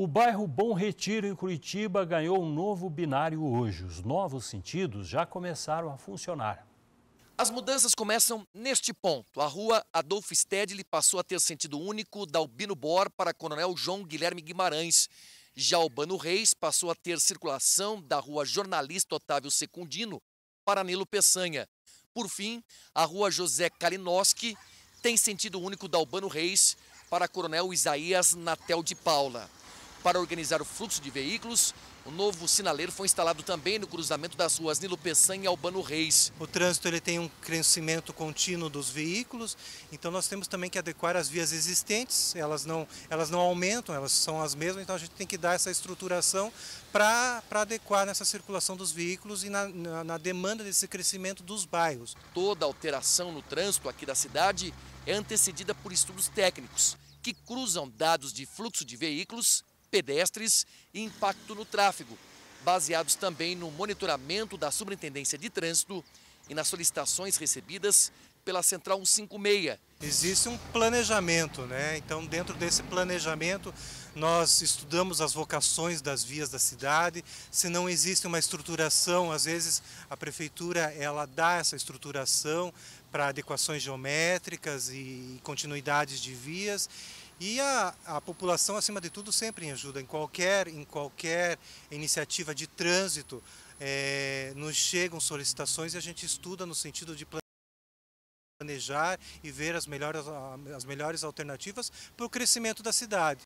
O bairro Bom Retiro, em Curitiba, ganhou um novo binário hoje. Os novos sentidos já começaram a funcionar. As mudanças começam neste ponto. A rua Adolfo Stedley passou a ter sentido único da Albino Bor para Coronel João Guilherme Guimarães. Já Albano Reis passou a ter circulação da rua Jornalista Otávio Secundino para Nilo Peçanha. Por fim, a rua José Kalinowski tem sentido único da Albano Reis para Coronel Isaías Natel de Paula. Para organizar o fluxo de veículos, o novo sinaleiro foi instalado também no cruzamento das ruas Nilo Peçanha e Albano Reis. O trânsito ele tem um crescimento contínuo dos veículos, então nós temos também que adequar as vias existentes, elas não, elas não aumentam, elas são as mesmas, então a gente tem que dar essa estruturação para adequar nessa circulação dos veículos e na, na, na demanda desse crescimento dos bairros. Toda alteração no trânsito aqui da cidade é antecedida por estudos técnicos que cruzam dados de fluxo de veículos pedestres e impacto no tráfego, baseados também no monitoramento da Superintendência de Trânsito e nas solicitações recebidas pela Central 156. Existe um planejamento, né? Então, dentro desse planejamento, nós estudamos as vocações das vias da cidade. Se não existe uma estruturação, às vezes a prefeitura ela dá essa estruturação para adequações geométricas e continuidades de vias. E a, a população, acima de tudo, sempre em ajuda. Em qualquer, em qualquer iniciativa de trânsito, é, nos chegam solicitações e a gente estuda no sentido de planejar e ver as melhores, as melhores alternativas para o crescimento da cidade.